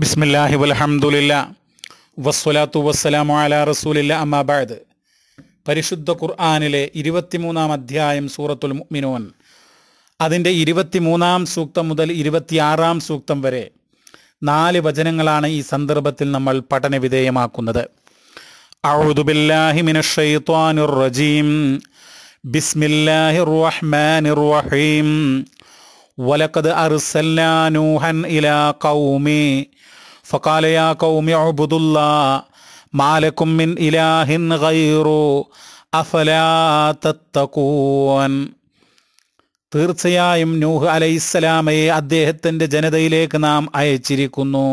ബിസ്മില്ലാഹി വലഹമുല്ല വസ്സലാത്തു വസ്സലാമു അലാ റസൂലില്ല അമ്മാബാദ് പരിശുദ്ധ ഖുർആാനിലെ ഇരുപത്തിമൂന്നാം അധ്യായം സൂറത്തുൽ മുഅ്മിനൂൻ അതിൻ്റെ ഇരുപത്തിമൂന്നാം സൂക്തം മുതൽ ഇരുപത്തിയാറാം സൂക്തം വരെ നാല് വചനങ്ങളാണ് ഈ സന്ദർഭത്തിൽ നമ്മൾ പഠന വിധേയമാക്കുന്നത് ബിസ്മില്ലാഹിർ റഹ്മാനിർ റഹീം فقال قوم اعبدوا الله ما لكم من إله تتقون തീർച്ചയായും നൂഹ് അലൈഹിസ്സലാമയെ അദ്ദേഹത്തിൻ്റെ ജനതയിലേക്ക് നാം അയച്ചിരിക്കുന്നു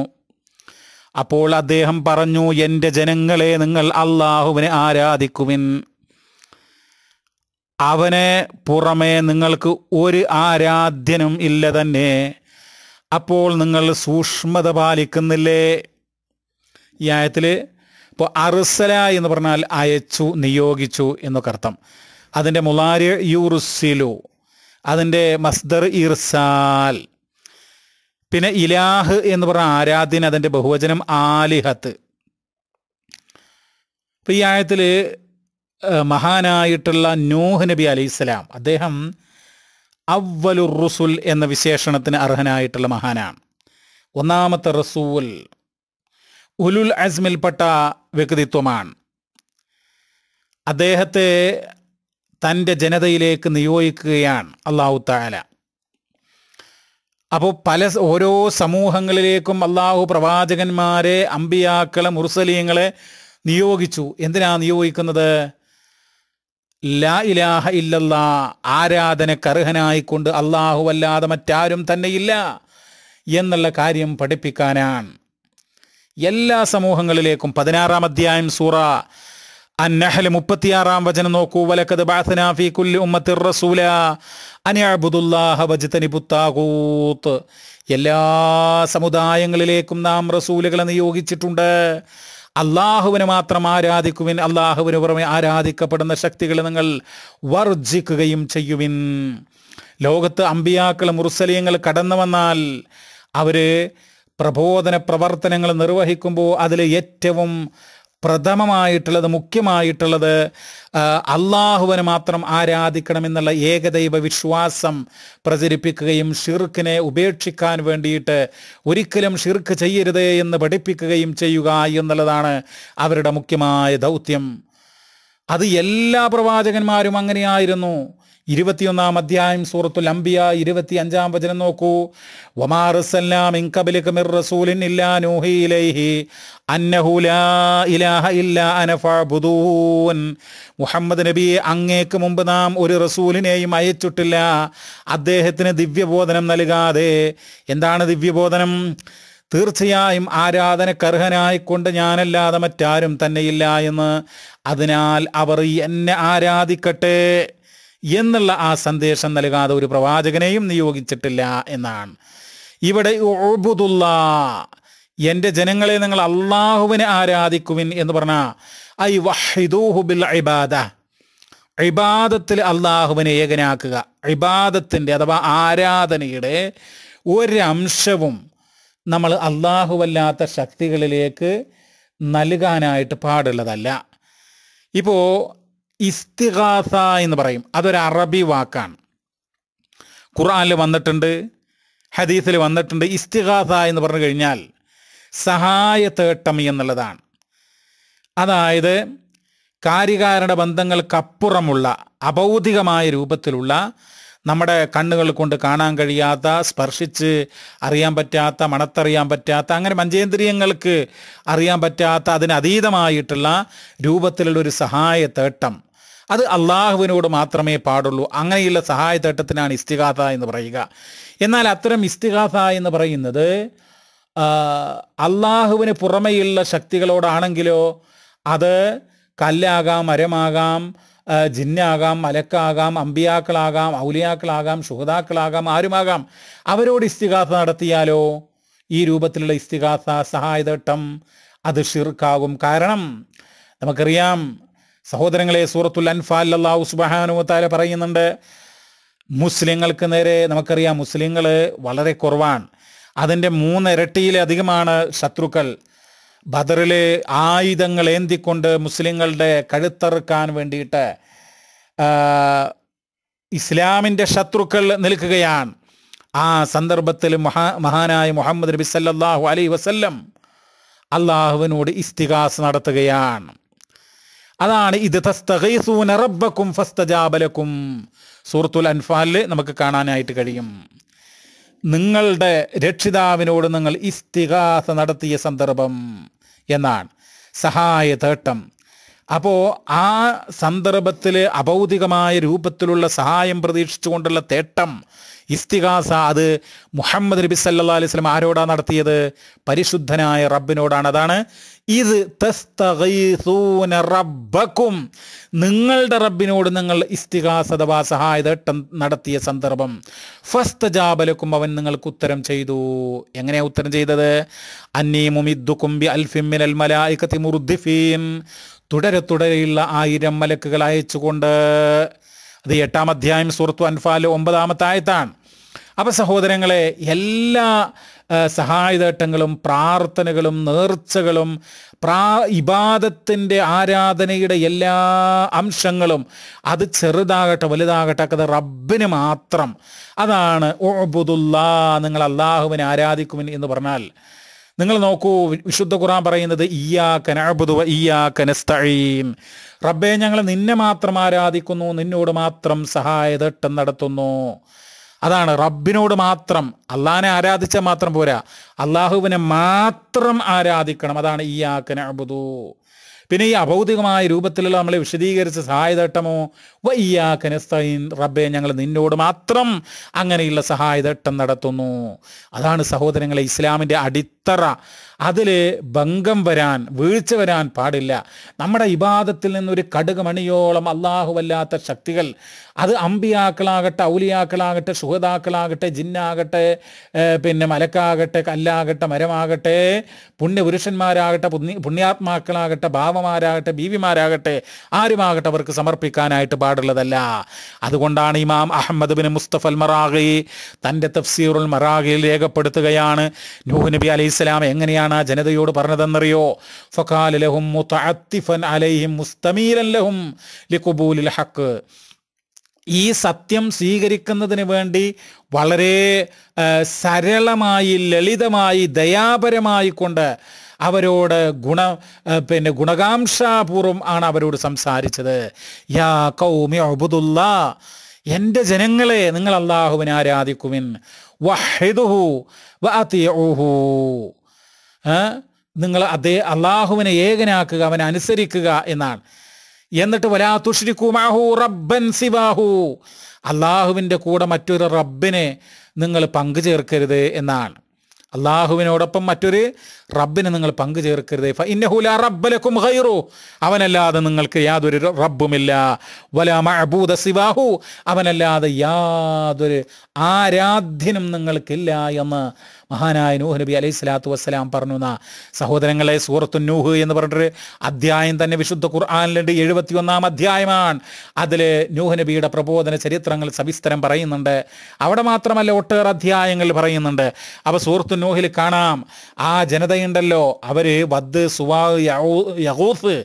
അപ്പോൾ അദ്ദേഹം പറഞ്ഞു എൻ്റെ ജനങ്ങളെ നിങ്ങൾ അള്ളാഹുവിനെ ആരാധിക്കുവിൻ അവനെ പുറമേ നിങ്ങൾക്ക് ഒരു ആരാധ്യനും ഇല്ല തന്നെ അപ്പോൾ നിങ്ങൾ സൂക്ഷ്മത പാലിക്കുന്നില്ലേ ഈ ആയത്തിൽ ഇപ്പോൾ അറുസല എന്ന് പറഞ്ഞാൽ അയച്ചു നിയോഗിച്ചു എന്നൊക്കെ അർത്ഥം അതിൻ്റെ മുലാരി യുറുസിലു അതിൻ്റെ മസ്ദർ ഇർസാൽ പിന്നെ ഇലാഹ് എന്ന് പറഞ്ഞ ആരാധ്യൻ അതിൻ്റെ ബഹുവചനം ആലിഹത്ത് ഇപ്പം ഈ ആയത്തിൽ മഹാനായിട്ടുള്ള നൂഹ് നബി അലൈഹിസ്സലാം അദ്ദേഹം അവലുർ റുസുൽ എന്ന വിശേഷണത്തിന് അർഹനായിട്ടുള്ള മഹാനാണ് ഒന്നാമത്തെ റസൂൽ ഉലുൽ അസ്മിൽപ്പെട്ട വ്യക്തിത്വമാണ് അദ്ദേഹത്തെ തൻ്റെ ജനതയിലേക്ക് നിയോഗിക്കുകയാണ് അള്ളാഹു താല അപ്പോൾ പല ഓരോ സമൂഹങ്ങളിലേക്കും അള്ളാഹു പ്രവാചകന്മാരെ അമ്പിയാക്കളെ മുർസലീങ്ങളെ നിയോഗിച്ചു എന്തിനാണ് നിയോഗിക്കുന്നത് ലാ ഇലാഹ ഇല്ലല്ലാ ആരാധനക്കർഹനായിക്കൊണ്ട് അള്ളാഹു അല്ലാതെ മറ്റാരും തന്നെയില്ല എന്നുള്ള കാര്യം പഠിപ്പിക്കാനാണ് എല്ലാ സമൂഹങ്ങളിലേക്കും പതിനാറാം അധ്യായം സൂറ അന്നഹൽ മുപ്പത്തിയാറാം വചനം നോക്കൂ വലക്കത് ബാസനാഫി കുല്ലി ഉമ്മത്തിർ റസൂല അനിയബുദുല്ലാഹ വജ്തനിബുത്താകൂത്ത് എല്ലാ സമുദായങ്ങളിലേക്കും നാം റസൂലുകളെ നിയോഗിച്ചിട്ടുണ്ട് അള്ളാഹുവിനെ മാത്രം ആരാധിക്കുവിൻ അള്ളാഹുവിന് പുറമെ ആരാധിക്കപ്പെടുന്ന ശക്തികൾ നിങ്ങൾ വർജിക്കുകയും ചെയ്യുവിൻ ലോകത്ത് അമ്പിയാക്കൾ മുർസലിയങ്ങൾ കടന്നു വന്നാൽ അവർ പ്രബോധന പ്രവർത്തനങ്ങൾ നിർവഹിക്കുമ്പോൾ അതിൽ ഏറ്റവും പ്രഥമമായിട്ടുള്ളത് മുഖ്യമായിട്ടുള്ളത് അള്ളാഹുവിനെ മാത്രം ആരാധിക്കണമെന്നുള്ള ഏകദൈവ വിശ്വാസം പ്രചരിപ്പിക്കുകയും ഷിർക്കിനെ ഉപേക്ഷിക്കാൻ വേണ്ടിയിട്ട് ഒരിക്കലും ഷിർക്ക് ചെയ്യരുത് എന്ന് പഠിപ്പിക്കുകയും ചെയ്യുക എന്നുള്ളതാണ് അവരുടെ മുഖ്യമായ ദൗത്യം അത് എല്ലാ പ്രവാചകന്മാരും അങ്ങനെയായിരുന്നു ഇരുപത്തിയൊന്നാം അധ്യായം സൂറത്തുൽ അംബിയ ഇരുപത്തി അഞ്ചാം വചനം നോക്കൂ വമാറുസല്ലാം ഇൻകബിലിക് മിർ റസൂലിൻ ഇല്ലാ നൂഹി ഇലൈഹി അന്നഹു ലാ ഇലാഹ ഇല്ലാ അനഫഅബുദൂൻ മുഹമ്മദ് നബിയെ അങ്ങേക്ക് മുമ്പ് നാം ഒരു റസൂലിനെയും അയച്ചിട്ടില്ല അദ്ദേഹത്തിന് ദിവ്യബോധനം നൽകാതെ എന്താണ് ദിവ്യബോധനം തീർച്ചയായും ആരാധനക്കർഹനായിക്കൊണ്ട് ഞാനല്ലാതെ മറ്റാരും തന്നെയില്ല എന്ന് അതിനാൽ അവർ എന്നെ ആരാധിക്കട്ടെ എന്നുള്ള ആ സന്ദേശം നൽകാതെ ഒരു പ്രവാചകനെയും നിയോഗിച്ചിട്ടില്ല എന്നാണ് ഇവിടെ ഒഴുബുദുള്ള എൻ്റെ ജനങ്ങളെ നിങ്ങൾ അള്ളാഹുവിനെ ആരാധിക്കുവിൻ എന്ന് പറഞ്ഞാൽ ഐ വഹിദൂഹു ബിൽ ഇബാദ ഇബാദത്തിൽ അള്ളാഹുവിനെ ഏകനാക്കുക ഇബാദത്തിൻ്റെ അഥവാ ആരാധനയുടെ ഒരംശവും നമ്മൾ അള്ളാഹുവല്ലാത്ത ശക്തികളിലേക്ക് നൽകാനായിട്ട് പാടുള്ളതല്ല ഇപ്പോൾ ഇസ്തിഹാസ എന്ന് പറയും അതൊരു അറബി വാക്കാണ് ഖുർആാനിൽ വന്നിട്ടുണ്ട് ഹദീസിൽ വന്നിട്ടുണ്ട് ഇസ്തിഹാസ എന്ന് പറഞ്ഞു കഴിഞ്ഞാൽ സഹായ തേട്ടമി എന്നുള്ളതാണ് അതായത് കാര്യകാരണ ബന്ധങ്ങൾക്കപ്പുറമുള്ള അബൗദികമായ രൂപത്തിലുള്ള നമ്മുടെ കണ്ണുകൾ കൊണ്ട് കാണാൻ കഴിയാത്ത സ്പർശിച്ച് അറിയാൻ പറ്റാത്ത മണത്തറിയാൻ പറ്റാത്ത അങ്ങനെ മഞ്ചേന്ദ്രിയങ്ങൾക്ക് അറിയാൻ പറ്റാത്ത അതിനതീതമായിട്ടുള്ള രൂപത്തിലുള്ള ഒരു സഹായ തേട്ടം അത് അള്ളാഹുവിനോട് മാത്രമേ പാടുള്ളൂ അങ്ങനെയുള്ള സഹായതട്ടത്തിനാണ് ഇസ്തിഗാഥ എന്ന് പറയുക എന്നാൽ അത്തരം ഇസ്തിഗാഥ എന്ന് പറയുന്നത് അള്ളാഹുവിന് പുറമെയുള്ള ശക്തികളോടാണെങ്കിലോ അത് കല്ലാകാം മരമാകാം ജിന്നാകാം മലക്കാകാം അമ്പിയാക്കളാകാം ഔലിയാക്കളാകാം ശുഹതാക്കളാകാം ആരുമാകാം അവരോട് ഇസ്തിഗാഥ നടത്തിയാലോ ഈ രൂപത്തിലുള്ള ഇസ്തിഗാഥ സഹായതട്ടം അത് ഷിർക്കാകും കാരണം നമുക്കറിയാം സഹോദരങ്ങളെ സൂറത്തുൽ അൻഫാൽ അള്ളാഹു സുബാനുവത്താല പറയുന്നുണ്ട് മുസ്ലിങ്ങൾക്ക് നേരെ നമുക്കറിയാം മുസ്ലിങ്ങൾ വളരെ കുറവാണ് അതിൻ്റെ മൂന്നിരട്ടിയിലധികമാണ് ശത്രുക്കൾ ബദറിലെ ആയുധങ്ങൾ ഏന്തിക്കൊണ്ട് മുസ്ലിങ്ങളുടെ കഴുത്തറുക്കാൻ വേണ്ടിയിട്ട് ഇസ്ലാമിൻ്റെ ശത്രുക്കൾ നിൽക്കുകയാണ് ആ സന്ദർഭത്തിൽ മഹാ മഹാനായ മുഹമ്മദ് നബി സല്ലാഹു അലൈ വസല്ലം അള്ളാഹുവിനോട് ഇസ്തികാസ് നടത്തുകയാണ് അതാണ് ഇത് ഫസ്തജാബലക്കും സൂറത്തുൽ അൻഫാലിൽ നമുക്ക് കാണാനായിട്ട് കഴിയും നിങ്ങളുടെ രക്ഷിതാവിനോട് നിങ്ങൾ ഇസ്തിഹാസ നടത്തിയ സന്ദർഭം എന്നാണ് സഹായ തേട്ടം അപ്പോൾ ആ സന്ദർഭത്തിൽ അഭൗതികമായ രൂപത്തിലുള്ള സഹായം പ്രതീക്ഷിച്ചുകൊണ്ടുള്ള തേട്ടം ഇസ്തിഹാസ അത് മുഹമ്മദ് നബി സല്ലാ അലൈഹി സ്വലം ആരോടാണ് നടത്തിയത് പരിശുദ്ധനായ റബ്ബിനോടാണ് അതാണ് ഇത് റബ്ബക്കും നിങ്ങളുടെ റബ്ബിനോട് നിങ്ങൾ ഇസ്തികാസ് അഥവാ സഹായതട്ടം നടത്തിയ സന്ദർഭം ഫസ്ത് ജാബലക്കും അവൻ നിങ്ങൾക്ക് ഉത്തരം ചെയ്തു എങ്ങനെയാ ഉത്തരം ചെയ്തത് അന്നീമുമിദ്ദുക്കുംബി അൽഫിമിനൽ മലായിക്കത്തി മുറുദ്ദിഫീം തുടരെ തുടരെയുള്ള ആയിരം മലക്കുകൾ അയച്ചുകൊണ്ട് അത് എട്ടാം അധ്യായം സുഹൃത്തു അൻഫാൽ ഒമ്പതാമത്തെ ആയത്താണ് അപ്പോൾ സഹോദരങ്ങളെ എല്ലാ സഹായതേട്ടങ്ങളും പ്രാർത്ഥനകളും നേർച്ചകളും പ്രാ ഇബാദത്തിൻ്റെ ആരാധനയുടെ എല്ലാ അംശങ്ങളും അത് ചെറുതാകട്ടെ വലുതാകട്ടെ അത് റബ്ബിന് മാത്രം അതാണ് ഓബുദുല്ലാ നിങ്ങൾ അള്ളാഹുവിനെ ആരാധിക്കുവിൻ എന്ന് പറഞ്ഞാൽ നിങ്ങൾ നോക്കൂ വിശുദ്ധ ഖുറാൻ പറയുന്നത് ഇയാക്കൻ കനബുദുവ ഇയാ കനസ്തഴീൻ റബ്ബെ ഞങ്ങൾ നിന്നെ മാത്രം ആരാധിക്കുന്നു നിന്നോട് മാത്രം സഹായതട്ടം നടത്തുന്നു അതാണ് റബ്ബിനോട് മാത്രം അള്ളാഹിനെ ആരാധിച്ചാൽ മാത്രം പോരാ അള്ളാഹുവിനെ മാത്രം ആരാധിക്കണം അതാണ് ഈ ആക്കന പിന്നെ ഈ അഭൗതികമായ രൂപത്തിലുള്ള നമ്മളെ വിശദീകരിച്ച സഹായതട്ടമോ വയ്യാ കനസ്തൈൻ റബ്ബെ ഞങ്ങൾ നിന്നോട് മാത്രം അങ്ങനെയുള്ള സഹായതട്ടം നടത്തുന്നു അതാണ് സഹോദരങ്ങളെ ഇസ്ലാമിൻ്റെ അടിത്തറ അതിൽ ഭംഗം വരാൻ വീഴ്ച വരാൻ പാടില്ല നമ്മുടെ ഇബാദത്തിൽ നിന്നൊരു കടുകമണിയോളം അള്ളാഹുവല്ലാത്ത ശക്തികൾ അത് അമ്പിയാക്കളാകട്ടെ ഔലിയാക്കളാകട്ടെ സുഹൃതാക്കളാകട്ടെ ജിന്നാകട്ടെ പിന്നെ മലക്കാകട്ടെ കല്ലാകട്ടെ മരമാകട്ടെ പുണ്യപുരുഷന്മാരാകട്ടെ പുണ്യ പുണ്യാത്മാക്കളാകട്ടെ ഭാവമാരാകട്ടെ ബീവിമാരാകട്ടെ ആരുമാകട്ടെ അവർക്ക് സമർപ്പിക്കാനായിട്ട് പാടുള്ളതല്ല അതുകൊണ്ടാണ് ഇമാം അഹമ്മദ് ബിൻ മുസ്തഫൽ മറാഗി തൻ്റെ തഫ്സീറുൽ മറാഖിയിൽ രേഖപ്പെടുത്തുകയാണ് നൂഹ് നബി അലൈഹി സ്വലാം എങ്ങനെയാണ് ആ ജനതയോട് പറഞ്ഞതെന്നറിയോ അലൈഹിം മുസ്തമീലൻ ലഹും ഈ സത്യം സ്വീകരിക്കുന്നതിന് വേണ്ടി വളരെ സരളമായി ലളിതമായി ദയാപരമായി കൊണ്ട് അവരോട് ഗുണ പിന്നെ ഗുണകാംക്ഷാപൂർവം ആണ് അവരോട് സംസാരിച്ചത് യാ കൗമി അബുദുല്ല എൻ്റെ ജനങ്ങളെ നിങ്ങൾ അള്ളാഹുവിനെ ആരാധിക്കുവിൻ വഹിദുഹു വഅതിഉഹു നിങ്ങൾ അദ്ദേഹം അള്ളാഹുവിനെ ഏകനാക്കുക അവനെ അനുസരിക്കുക എന്നാണ് എന്നിട്ട് വലാ തുഷ്രിക്കുമാഹു റബ്ബൻ സിവാഹു അള്ളാഹുവിൻ്റെ കൂടെ മറ്റൊരു റബ്ബിനെ നിങ്ങൾ പങ്കുചേർക്കരുത് എന്നാണ് അള്ളാഹുവിനോടൊപ്പം മറ്റൊരു റബ്ബിനെ നിങ്ങൾ പങ്കു ചേർക്കരുത് ഇന്നഹുല റബ്ബലക്കും ഹൈറു അവനല്ലാതെ നിങ്ങൾക്ക് യാതൊരു റബ്ബുമില്ല വല മഅബൂദ സിവാഹു അവനല്ലാതെ യാതൊരു ആരാധ്യനും നിങ്ങൾക്കില്ല എന്ന് മഹാനായ നൂഹ് നബി അലൈഹി സ്വലാത്തു വസ്സലാം പറഞ്ഞു എന്ന സഹോദരങ്ങളെ സൂറത്തു നൂഹ് എന്ന് പറഞ്ഞിട്ട് അധ്യായം തന്നെ വിശുദ്ധ ഖുർആാനിലുണ്ട് എഴുപത്തിയൊന്നാം അധ്യായമാണ് അതിൽ നൂഹ് നബിയുടെ പ്രബോധന ചരിത്രങ്ങൾ സവിസ്തരം പറയുന്നുണ്ട് അവിടെ മാത്രമല്ല ഒട്ടേറെ അധ്യായങ്ങൾ പറയുന്നുണ്ട് അപ്പോൾ സൂറത്തു നൂഹിൽ കാണാം ആ ജനതയുണ്ടല്ലോ അവർ വദ് സുവാ യഹൂഫ്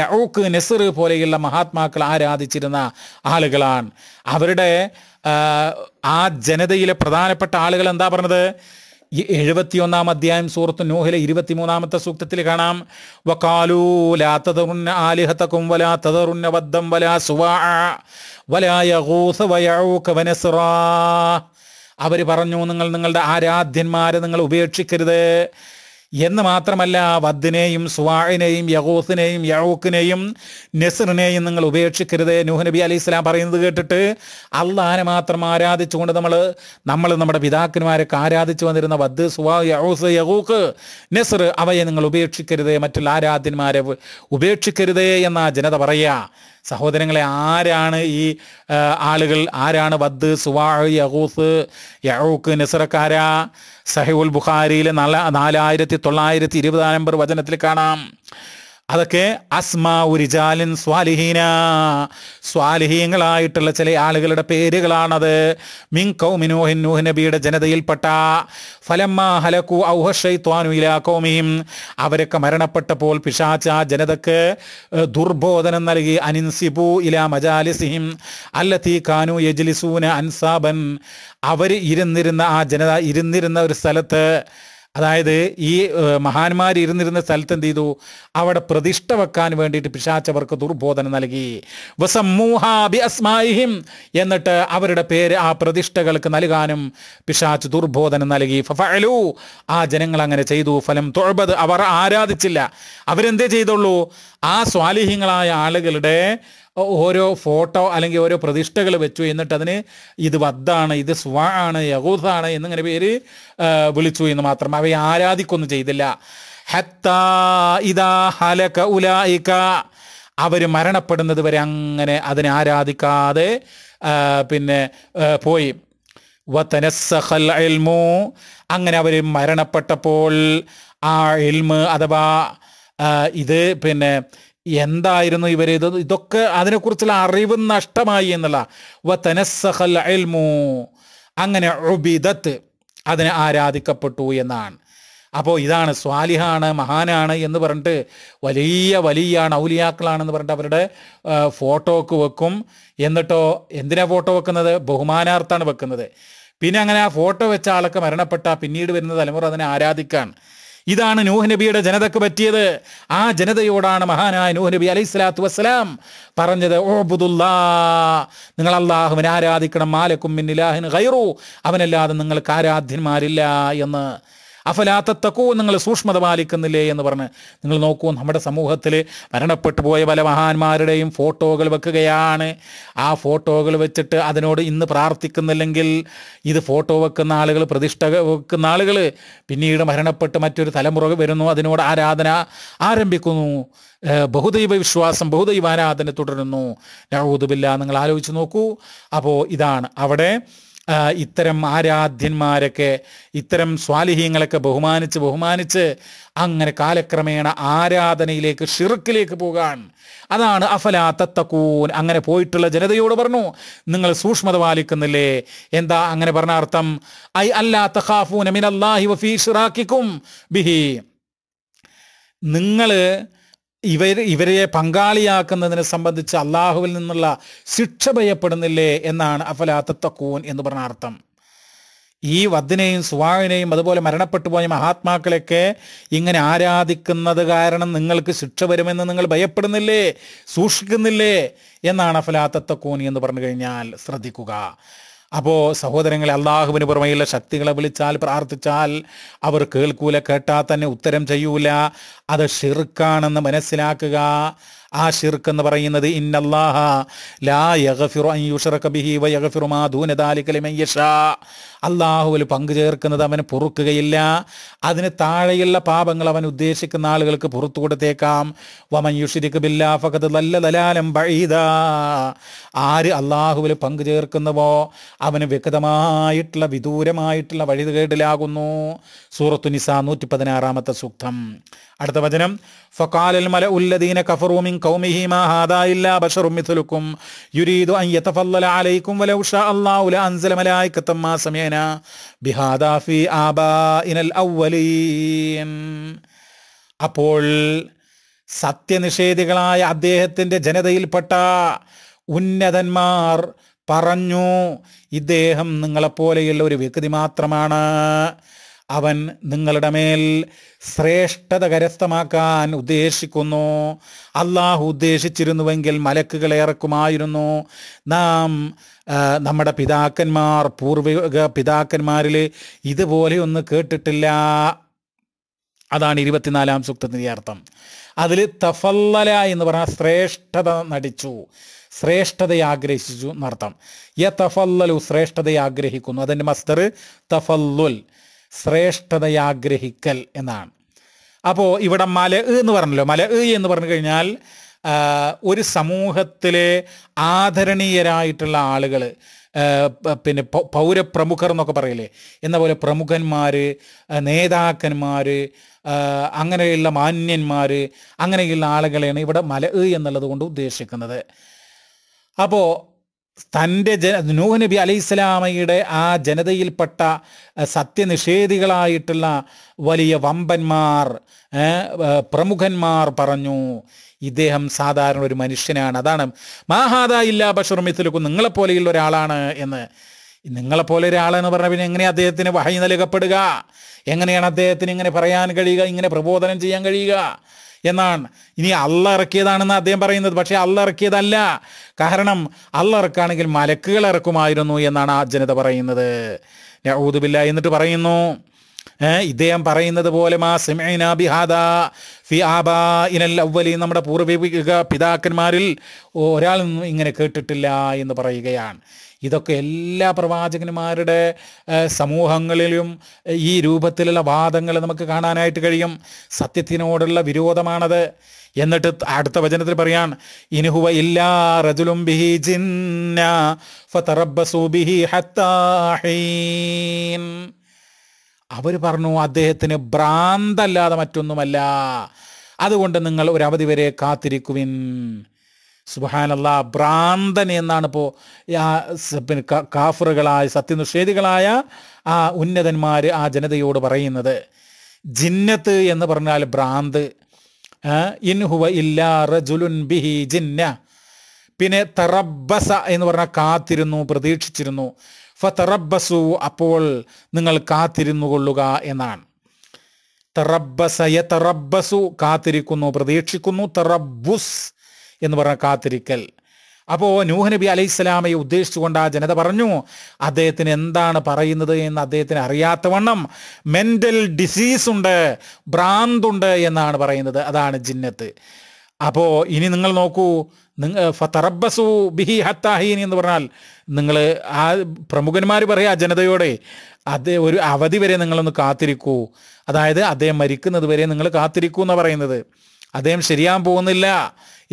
യഹൂക്ക് നെസർ പോലെയുള്ള മഹാത്മാക്കൾ ആരാധിച്ചിരുന്ന ആളുകളാണ് അവരുടെ ആ ജനതയിലെ പ്രധാനപ്പെട്ട ആളുകൾ എന്താ പറഞ്ഞത് ഈ എഴുപത്തിയൊന്നാം അധ്യായം സൂറത്ത് നൂഹിലെ ഇരുപത്തിമൂന്നാമത്തെ സൂക്തത്തിൽ കാണാം വക്കാലൂലാത്തതറുന്ന ആലിഹത്തക്കും വലാ തതറുന്ന വദ്ദം വലാ സുവാ അവർ പറഞ്ഞു നിങ്ങൾ നിങ്ങളുടെ ആരാധ്യന്മാരെ നിങ്ങൾ ഉപേക്ഷിക്കരുത് എന്ന് മാത്രമല്ല ആ വദ്ദിനെയും സുവാഹിനെയും യഹൂസിനെയും യഹൂക്കിനെയും നെസറിനെയും നിങ്ങൾ ഉപേക്ഷിക്കരുത് നൂഹ് നബി അലൈഹി പറയുന്നത് കേട്ടിട്ട് അള്ളഹാനെ മാത്രം ആരാധിച്ചുകൊണ്ട് നമ്മൾ നമ്മൾ നമ്മുടെ പിതാക്കന്മാരൊക്കെ ആരാധിച്ചു വന്നിരുന്ന വദ് സുവാ യഹൂസ് യഹൂക്ക് നെസർ അവയെ നിങ്ങൾ ഉപേക്ഷിക്കരുത് മറ്റുള്ള ആരാധ്യന്മാരെ ഉപേക്ഷിക്കരുത് എന്ന ജനത പറയുക സഹോദരങ്ങളെ ആരാണ് ഈ ആളുകൾ ആരാണ് ബദ് സുവാ യഹൂസ് യഹൂക്ക് നിസറക്കാര സഹിബുൽ ബുഖാരിയിലെ നാല നാലായിരത്തി തൊള്ളായിരത്തി ഇരുപതാം നമ്പർ വചനത്തിൽ കാണാം അതൊക്കെ ഉരിജാലിൻ സ്വാലിഹീന സ്വാലിഹീങ്ങളായിട്ടുള്ള ചില ആളുകളുടെ പേരുകളാണത് മിൻ കൗമിനോഹിൻ നൂഹ് നബിയുടെ ജനതയിൽപ്പെട്ട ഫലമ്മ ഹലക്കു ഔഹഷൈത്വാനു ഇലാ കൗമിയും അവരൊക്കെ മരണപ്പെട്ടപ്പോൾ പിശാച്ച് ആ ജനതക്ക് ദുർബോധനം നൽകി അനിൻസിബു ഇലാ മജാലിസിഹിം അല്ലത്തി കാനു യജ്ലിസൂന അൻസാബൻ അവർ ഇരുന്നിരുന്ന ആ ജനത ഇരുന്നിരുന്ന ഒരു സ്ഥലത്ത് അതായത് ഈ മഹാന്മാർ ഇരുന്നിരുന്ന സ്ഥലത്ത് എന്ത് ചെയ്തു അവിടെ പ്രതിഷ്ഠ വെക്കാൻ വേണ്ടിയിട്ട് പിശാച്ചവർക്ക് ദുർബോധന നൽകി വസമൂഹാബി അസ്മായിഹിം എന്നിട്ട് അവരുടെ പേര് ആ പ്രതിഷ്ഠകൾക്ക് നൽകാനും പിശാച്ച് ദുർബോധന നൽകി ഫലു ആ ജനങ്ങൾ അങ്ങനെ ചെയ്തു ഫലം തൊഴബത് അവർ ആരാധിച്ചില്ല അവരെന്തേ ചെയ്തുള്ളൂ ആ സ്വാലിഹ്യങ്ങളായ ആളുകളുടെ ഓരോ ഫോട്ടോ അല്ലെങ്കിൽ ഓരോ പ്രതിഷ്ഠകൾ വെച്ചു എന്നിട്ട് അതിന് ഇത് വദ്ദാണ് ഇത് സ്വാ ആണ് യഹൂദാണ് എന്നിങ്ങനെ പേര് വിളിച്ചു എന്ന് മാത്രം അവയെ ആരാധിക്കൊന്നും ചെയ്തില്ല ഹത്താ ഇതാ ഹലക ഉലായിക്ക അവർ മരണപ്പെടുന്നത് വരെ അങ്ങനെ അതിനെ ആരാധിക്കാതെ പിന്നെ പോയി വതനസ്സഹൽ ഇൽമു അങ്ങനെ അവർ മരണപ്പെട്ടപ്പോൾ ആ എൽമ് അഥവാ ഇത് പിന്നെ എന്തായിരുന്നു ഇവർ ഇത് ഇതൊക്കെ അതിനെക്കുറിച്ചുള്ള അറിവ് നഷ്ടമായി എന്നുള്ള വ തനസ്സഹൽ അൽമു അങ്ങനെ ഒബിദത്ത് അതിനെ ആരാധിക്കപ്പെട്ടു എന്നാണ് അപ്പോൾ ഇതാണ് സ്വാലിഹാണ് മഹാനാണ് എന്ന് പറഞ്ഞിട്ട് വലിയ വലിയാണ് ഔലിയാക്കളാണെന്ന് പറഞ്ഞിട്ട് അവരുടെ ഫോട്ടോക്ക് വെക്കും എന്നിട്ടോ എന്തിനാ ഫോട്ടോ വെക്കുന്നത് ബഹുമാനാർത്ഥമാണ് വെക്കുന്നത് പിന്നെ അങ്ങനെ ആ ഫോട്ടോ വെച്ച ആളൊക്കെ മരണപ്പെട്ട പിന്നീട് വരുന്ന തലമുറ അതിനെ ആരാധിക്കാൻ ഇതാണ് നൂഹ് നബിയുടെ ജനതക്ക് പറ്റിയത് ആ ജനതയോടാണ് മഹാനായ നൂഹ് നബി അലൈഹി സ്വലാത്തു വസ്സലാം പറഞ്ഞത് ഓബുദുല്ലാ നിങ്ങൾ അള്ളാഹുവിനെ ആരാധിക്കണം മാലക്കും മിന്നിലാഹിൻ ഖൈറു അവനല്ലാതെ നിങ്ങൾക്ക് ആരാധ്യന്മാരില്ല എന്ന് അഫലാത്തക്കവും നിങ്ങൾ സൂക്ഷ്മത പാലിക്കുന്നില്ലേ എന്ന് പറഞ്ഞ് നിങ്ങൾ നോക്കൂ നമ്മുടെ സമൂഹത്തിൽ മരണപ്പെട്ടു പോയ പല മഹാന്മാരുടെയും ഫോട്ടോകൾ വെക്കുകയാണ് ആ ഫോട്ടോകൾ വെച്ചിട്ട് അതിനോട് ഇന്ന് പ്രാർത്ഥിക്കുന്നില്ലെങ്കിൽ ഇത് ഫോട്ടോ വെക്കുന്ന ആളുകൾ പ്രതിഷ്ഠ വെക്കുന്ന ആളുകൾ പിന്നീട് മരണപ്പെട്ട് മറ്റൊരു തലമുറ വരുന്നു അതിനോട് ആരാധന ആരംഭിക്കുന്നു ബഹുദൈവ വിശ്വാസം ബഹുദൈവാരാധന തുടരുന്നു നഹൂദുബില്ല നിങ്ങൾ ആലോചിച്ച് നോക്കൂ അപ്പോൾ ഇതാണ് അവിടെ ഇത്തരം ആരാധ്യന്മാരൊക്കെ ഇത്തരം സ്വാലിഹ്യങ്ങളൊക്കെ ബഹുമാനിച്ച് ബഹുമാനിച്ച് അങ്ങനെ കാലക്രമേണ ആരാധനയിലേക്ക് ഷിറുക്കിലേക്ക് പോകാൻ അതാണ് അഫലാ തത്തക്കൂൻ അങ്ങനെ പോയിട്ടുള്ള ജനതയോട് പറഞ്ഞു നിങ്ങൾ സൂക്ഷ്മത പാലിക്കുന്നില്ലേ എന്താ അങ്ങനെ പറഞ്ഞ അർത്ഥം ഐ അല്ലാ തഖാഫൂൻ അമിൻ അള്ളാഹി വഫീ ഷിറാക്കിക്കും ബിഹി നിങ്ങൾ ഇവർ ഇവരെ പങ്കാളിയാക്കുന്നതിനെ സംബന്ധിച്ച് അള്ളാഹുവിൽ നിന്നുള്ള ശിക്ഷ ഭയപ്പെടുന്നില്ലേ എന്നാണ് അഫലാത്തത്തക്കൂൻ എന്ന് പറഞ്ഞ അർത്ഥം ഈ വദ്ദിനെയും സുവാവിനെയും അതുപോലെ മരണപ്പെട്ടു പോയ മഹാത്മാക്കളെയൊക്കെ ഇങ്ങനെ ആരാധിക്കുന്നത് കാരണം നിങ്ങൾക്ക് ശിക്ഷ വരുമെന്ന് നിങ്ങൾ ഭയപ്പെടുന്നില്ലേ സൂക്ഷിക്കുന്നില്ലേ എന്നാണ് അഫലാത്തത്തക്കൂൻ എന്ന് പറഞ്ഞു കഴിഞ്ഞാൽ ശ്രദ്ധിക്കുക അപ്പോൾ സഹോദരങ്ങളെ അള്ളാഹുവിന് പുറമെയുള്ള ശക്തികളെ വിളിച്ചാൽ പ്രാർത്ഥിച്ചാൽ അവർ കേൾക്കൂല കേട്ടാൽ തന്നെ ഉത്തരം ചെയ്യൂല അത് ഷിർക്കാണെന്ന് മനസ്സിലാക്കുക ആ ഷിർക്ക് എന്ന് പറയുന്നത് അൻ ബിഹി വ യഗഫിറു മാ ദാലിക യശാ അള്ളാഹുവിൽ പങ്കു ചേർക്കുന്നത് അവന് പൊറുക്കുകയില്ല അതിന് താഴെയുള്ള പാപങ്ങൾ അവൻ ഉദ്ദേശിക്കുന്ന ആളുകൾക്ക് പുറത്തു കൊടുത്തേക്കാം വമൻ യുഷിരിക്ക് ബില്ലാ നല്ല ദലാലം ബഴീത ആര് അള്ളാഹുവിൽ പങ്കു ചേർക്കുന്നുവോ അവന് വ്യക്തമായിട്ടുള്ള വിദൂരമായിട്ടുള്ള വഴിതുകേടിലാകുന്നു സൂറത്തു നിസ നൂറ്റി പതിനാറാമത്തെ സൂക്തം അടുത്ത വചനം ഫഖാലൽ ഫക്കാലൽ കഫറു മിൻ കഫറൂമിൻ മാ ഹാദാ ഇല്ലാ ബശറു മിഥുലുക്കും യുരീദു അൻ യതഫല്ലല അലൈക്കും വലൗ ഷാ അല്ലാഹു ലഅൻസല അൻസല മാ സമയന ബിഹാദാ ഫീ ആബാഇനൽ അവ്വലീൻ അപ്പോൾ സത്യനിഷേധികളായ അദ്ദേഹത്തിന്റെ ജനതയിൽപ്പെട്ട ഉന്നതന്മാർ പറഞ്ഞു ഇദ്ദേഹം നിങ്ങളെപ്പോലെയുള്ള ഒരു വ്യക്തി മാത്രമാണ് അവൻ നിങ്ങളുടെ മേൽ ശ്രേഷ്ഠത കരസ്ഥമാക്കാൻ ഉദ്ദേശിക്കുന്നു അള്ളാഹു ഉദ്ദേശിച്ചിരുന്നുവെങ്കിൽ മലക്കുകൾ ഇറക്കുമായിരുന്നു നാം നമ്മുടെ പിതാക്കന്മാർ പൂർവിക പിതാക്കന്മാരിൽ ഇതുപോലെയൊന്ന് കേട്ടിട്ടില്ല അതാണ് ഇരുപത്തിനാലാം സൂക്തത്തിൻ്റെ അർത്ഥം അതിൽ തഫല്ലല എന്ന് പറഞ്ഞാൽ ശ്രേഷ്ഠത നടിച്ചു ശ്രേഷ്ഠതയെ ആഗ്രഹിച്ചു എന്നർത്ഥം യ തഫല്ലലു ശ്രേഷ്ഠതയെ ആഗ്രഹിക്കുന്നു അതിൻ്റെ മസ്തർ തഫല്ലുൽ ശ്രേഷ്ഠതയാഗ്രഹിക്കൽ എന്നാണ് അപ്പോൾ ഇവിടെ മല എന്ന് പറഞ്ഞല്ലോ മല എന്ന് പറഞ്ഞു കഴിഞ്ഞാൽ ഒരു സമൂഹത്തിലെ ആദരണീയരായിട്ടുള്ള ആളുകൾ പിന്നെ പൗരപ്രമുഖർ എന്നൊക്കെ പറയില്ലേ എന്ന പോലെ പ്രമുഖന്മാർ നേതാക്കന്മാർ അങ്ങനെയുള്ള മാന്യന്മാർ അങ്ങനെയുള്ള ആളുകളെയാണ് ഇവിടെ മല എന്നുള്ളത് കൊണ്ട് ഉദ്ദേശിക്കുന്നത് അപ്പോൾ തൻ്റെ ജന നൂഹ് നബി അലൈഹിസ്ലാമയുടെ ആ ജനതയിൽപ്പെട്ട സത്യനിഷേധികളായിട്ടുള്ള വലിയ വമ്പന്മാർ പ്രമുഖന്മാർ പറഞ്ഞു ഇദ്ദേഹം സാധാരണ ഒരു മനുഷ്യനാണ് അതാണ് മാഹാദ ഇല്ലാ ബഷർ നിങ്ങളെപ്പോലെയുള്ള ഒരാളാണ് എന്ന് നിങ്ങളെപ്പോലെ ഒരാളെന്ന് പറഞ്ഞാൽ പിന്നെ എങ്ങനെ അദ്ദേഹത്തിന് വഹി നൽകപ്പെടുക എങ്ങനെയാണ് അദ്ദേഹത്തിന് ഇങ്ങനെ പറയാൻ കഴിയുക ഇങ്ങനെ പ്രബോധനം ചെയ്യാൻ കഴിയുക എന്നാണ് ഇനി അള്ള ഇറക്കിയതാണെന്ന് അദ്ദേഹം പറയുന്നത് പക്ഷേ അള്ള ഇറക്കിയതല്ല കാരണം അള്ള ഇറക്കാണെങ്കിൽ മലക്കുകൾ ഇറക്കുമായിരുന്നു എന്നാണ് ആ ജനത പറയുന്നത് ഊതുബില്ല എന്നിട്ട് പറയുന്നു ഇദ്ദേഹം പറയുന്നത് പോലെ മാ സെമൈന ബിഹാദ ഫി ആബാ ഇനൽ അവലി നമ്മുടെ പൂർവിക പിതാക്കന്മാരിൽ ഒരാൾ ഇങ്ങനെ കേട്ടിട്ടില്ല എന്ന് പറയുകയാണ് ഇതൊക്കെ എല്ലാ പ്രവാചകന്മാരുടെ സമൂഹങ്ങളിലും ഈ രൂപത്തിലുള്ള വാദങ്ങൾ നമുക്ക് കാണാനായിട്ട് കഴിയും സത്യത്തിനോടുള്ള വിരോധമാണത് എന്നിട്ട് അടുത്ത വചനത്തിൽ പറയാൻ ഇനുഹുവ ഇല്ലാ റജുലും ബിഹി ജിന്ന ബിഹി അവർ പറഞ്ഞു അദ്ദേഹത്തിന് ഭ്രാന്തല്ലാതെ മറ്റൊന്നുമല്ല അതുകൊണ്ട് നിങ്ങൾ ഒരു അവധി വരെ കാത്തിരിക്കുവിൻ സുബാനല്ല ഭ്രാന്തൻ എന്നാണ് ഇപ്പോൾ പിന്നെ കാഫറുകളായ സത്യനിഷേധികളായ ആ ഉന്നതന്മാർ ആ ജനതയോട് പറയുന്നത് ജിന്നത്ത് എന്ന് പറഞ്ഞാൽ ഭ്രാന്ത് ഇൻഹുവ ഇല്ലാ റജുലുൻ ബിഹി ജിന്ന പിന്നെ തറബസ എന്ന് പറഞ്ഞാൽ കാത്തിരുന്നു പ്രതീക്ഷിച്ചിരുന്നു ഫ തറബസു അപ്പോൾ നിങ്ങൾ കാത്തിരുന്നു കൊള്ളുക എന്നാണ് തറബസ യ കാത്തിരിക്കുന്നു പ്രതീക്ഷിക്കുന്നു തറബുസ് എന്ന് പറഞ്ഞ കാത്തിരിക്കൽ അപ്പോൾ നൂഹ് നബി അലൈഹിസ്സലാമയെ ഉദ്ദേശിച്ചുകൊണ്ട് ആ ജനത പറഞ്ഞു അദ്ദേഹത്തിന് എന്താണ് പറയുന്നത് എന്ന് അദ്ദേഹത്തിന് അറിയാത്തവണ്ണം മെൻ്റൽ ഡിസീസ് ഉണ്ട് ഭ്രാന്തുണ്ട് എന്നാണ് പറയുന്നത് അതാണ് ജിന്നത്ത് അപ്പോൾ ഇനി നിങ്ങൾ നോക്കൂ നിങ്ങൾ ഫറബസു ബിഹി ഹത്താഹീൻ എന്ന് പറഞ്ഞാൽ നിങ്ങൾ ആ പ്രമുഖന്മാർ പറയുക ജനതയോടെ അത് ഒരു അവധി വരെ നിങ്ങളൊന്ന് കാത്തിരിക്കൂ അതായത് അദ്ദേഹം മരിക്കുന്നത് വരെ നിങ്ങൾ കാത്തിരിക്കൂ എന്നാണ് പറയുന്നത് അദ്ദേഹം ശരിയാൻ പോകുന്നില്ല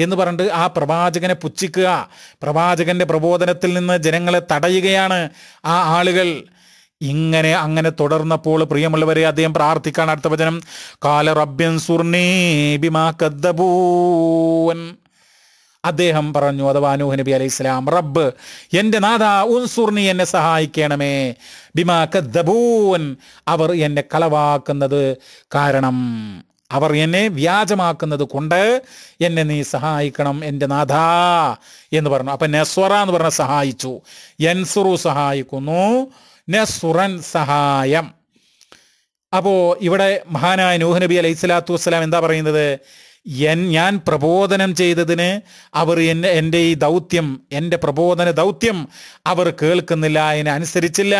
എന്ന് പറഞ്ഞിട്ട് ആ പ്രവാചകനെ പുച്ഛിക്കുക പ്രവാചകൻ്റെ പ്രബോധനത്തിൽ നിന്ന് ജനങ്ങളെ തടയുകയാണ് ആ ആളുകൾ ഇങ്ങനെ അങ്ങനെ തുടർന്നപ്പോൾ പ്രിയമുള്ളവരെ അദ്ദേഹം പ്രാർത്ഥിക്കാൻ അടുത്ത വചനം കാല റബ്യൻ അദ്ദേഹം പറഞ്ഞു അഥവാ നൂഹ് നബി അലൈഹി സ്വലാം റബ്ബ് എൻ്റെ നാഥ ഉൻസുർണി എന്നെ സഹായിക്കണമേ ബിമാ കദ്ദബൂൻ അവർ എന്നെ കളവാക്കുന്നത് കാരണം അവർ എന്നെ വ്യാജമാക്കുന്നത് കൊണ്ട് എന്നെ നീ സഹായിക്കണം എൻ്റെ നാഥാ എന്ന് പറഞ്ഞു അപ്പം നെസ്വറ എന്ന് പറഞ്ഞ സഹായിച്ചു എൻസുറു സഹായിക്കുന്നു നെസുറൻ സഹായം അപ്പോൾ ഇവിടെ മഹാനായ നൂഹ് നബി അലൈഹി സ്വലാത്തു വസ്സലാം എന്താ പറയുന്നത് എൻ ഞാൻ പ്രബോധനം ചെയ്തതിന് അവർ എന്നെ എൻ്റെ ഈ ദൗത്യം എൻ്റെ പ്രബോധന ദൗത്യം അവർ കേൾക്കുന്നില്ല അതിനെ അനുസരിച്ചില്ല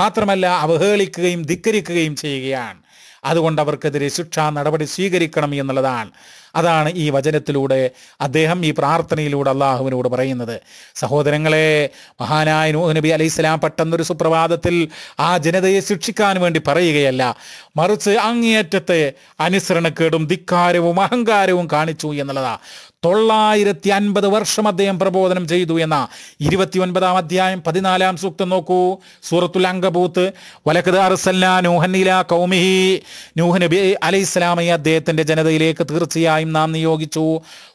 മാത്രമല്ല അവഹേളിക്കുകയും ധിക്കരിക്കുകയും ചെയ്യുകയാണ് അതുകൊണ്ട് അവർക്കെതിരെ ശിക്ഷാ നടപടി സ്വീകരിക്കണം എന്നുള്ളതാണ് അതാണ് ഈ വചനത്തിലൂടെ അദ്ദേഹം ഈ പ്രാർത്ഥനയിലൂടെ അള്ളാഹുവിനോട് പറയുന്നത് സഹോദരങ്ങളെ മഹാനായ നൂഹ് നബി അലൈഹി സ്വലാം പെട്ടെന്നൊരു സുപ്രഭാതത്തിൽ ആ ജനതയെ ശിക്ഷിക്കാൻ വേണ്ടി പറയുകയല്ല മറിച്ച് അങ്ങേയറ്റത്തെ അനുസരണക്കേടും ധിക്കാരവും അഹങ്കാരവും കാണിച്ചു എന്നുള്ളതാണ് തൊള്ളായിരത്തി അൻപത് വർഷം അദ്ദേഹം പ്രബോധനം ചെയ്തു എന്ന ഇരുപത്തി ഒൻപതാം അധ്യായം പതിനാലാം സൂക്തം നോക്കൂ സൂറത്തുൽ അംഗബൂത്ത് വലക്കത് അർസല്ലാ നൂഹന്നില കൗമിഹി ജനതയിലേക്ക് തീർച്ചയായും നാം നിയോഗിച്ചു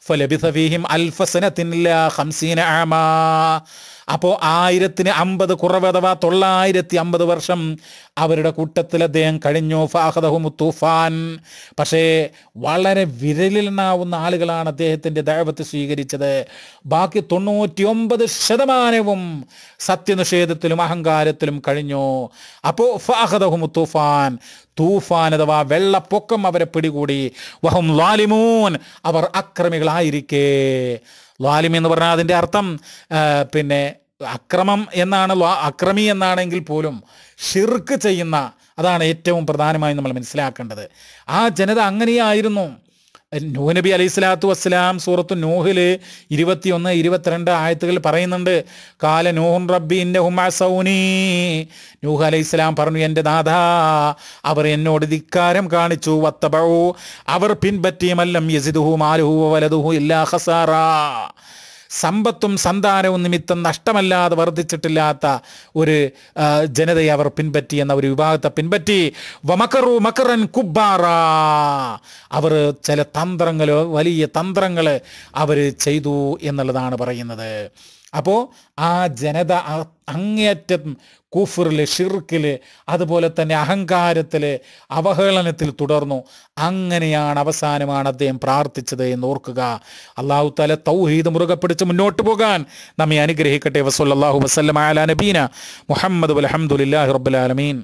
ഫലബിസ ഫീഹിം ആമാ അപ്പോൾ ആയിരത്തിന് അമ്പത് കുറവ് അഥവാ തൊള്ളായിരത്തി അമ്പത് വർഷം അവരുടെ കൂട്ടത്തിൽ അദ്ദേഹം കഴിഞ്ഞു ഫാഹദഹുമു തൂഫാൻ പക്ഷേ വളരെ വിരലിലുണ്ടാവുന്ന ആളുകളാണ് അദ്ദേഹത്തിൻ്റെ ദൈവത്ത് സ്വീകരിച്ചത് ബാക്കി തൊണ്ണൂറ്റി ഒമ്പത് ശതമാനവും സത്യനിഷേധത്തിലും അഹങ്കാരത്തിലും കഴിഞ്ഞു അപ്പോൾ ഫാഹദഹുമു തൂഫാൻ തൂഫാൻ അഥവാ വെള്ളപ്പൊക്കം അവരെ പിടികൂടി വഹും ലാലിമൂൻ അവർ അക്രമികളായിരിക്കേ ലാലിമി എന്ന് പറഞ്ഞാൽ അതിൻ്റെ അർത്ഥം പിന്നെ അക്രമം എന്നാണ് അക്രമി എന്നാണെങ്കിൽ പോലും ഷിർക്ക് ചെയ്യുന്ന അതാണ് ഏറ്റവും പ്രധാനമായി നമ്മൾ മനസ്സിലാക്കേണ്ടത് ആ ജനത അങ്ങനെയായിരുന്നു നൂഹ് നബി അലൈഹി സ്വലാത്തു വസ്സലാം സൂറത്തു നൂഹിൽ ഇരുപത്തിയൊന്ന് ഇരുപത്തിരണ്ട് ആയത്തുകൾ പറയുന്നുണ്ട് കാല നൂഹുൻ റബ്ബിൻ്റെ ഹുമാസൗനി നൂഹ് അലൈഹി സ്വലാം പറഞ്ഞു എൻ്റെ നാഥാ അവർ എന്നോട് ധിക്കാരം കാണിച്ചു വത്തബു അവർ പിൻപറ്റിയുമല്ലം യസിദുഹു മാലുഹു വലതുഹു ഇല്ലാ ഹസാറ സമ്പത്തും സന്താനവും നിമിത്തം നഷ്ടമല്ലാതെ വർദ്ധിച്ചിട്ടില്ലാത്ത ഒരു ജനതയെ അവർ പിൻപറ്റി എന്ന ഒരു വിഭാഗത്തെ പിൻപറ്റി വമക്കറു മക്കറൻ കുബാറ അവർ ചില തന്ത്രങ്ങൾ വലിയ തന്ത്രങ്ങൾ അവർ ചെയ്തു എന്നുള്ളതാണ് പറയുന്നത് അപ്പോൾ ആ ജനത അങ്ങേയറ്റം കുഫറിൽ ഷിർക്കിൽ അതുപോലെ തന്നെ അഹങ്കാരത്തിൽ അവഹേളനത്തിൽ തുടർന്നു അങ്ങനെയാണ് അവസാനമാണ് അദ്ദേഹം പ്രാർത്ഥിച്ചത് എന്ന് ഓർക്കുക അള്ളാഹു താല തൗഹീദ് മുറുകെ പിടിച്ച് മുന്നോട്ട് പോകാൻ നമ്മെ അനുഗ്രഹിക്കട്ടെ വസല്ലാഹു വസ്ലം അലാ നബീന മുഹമ്മദ് അലഹമുല്ലാ റബ്ബുലാലമീൻ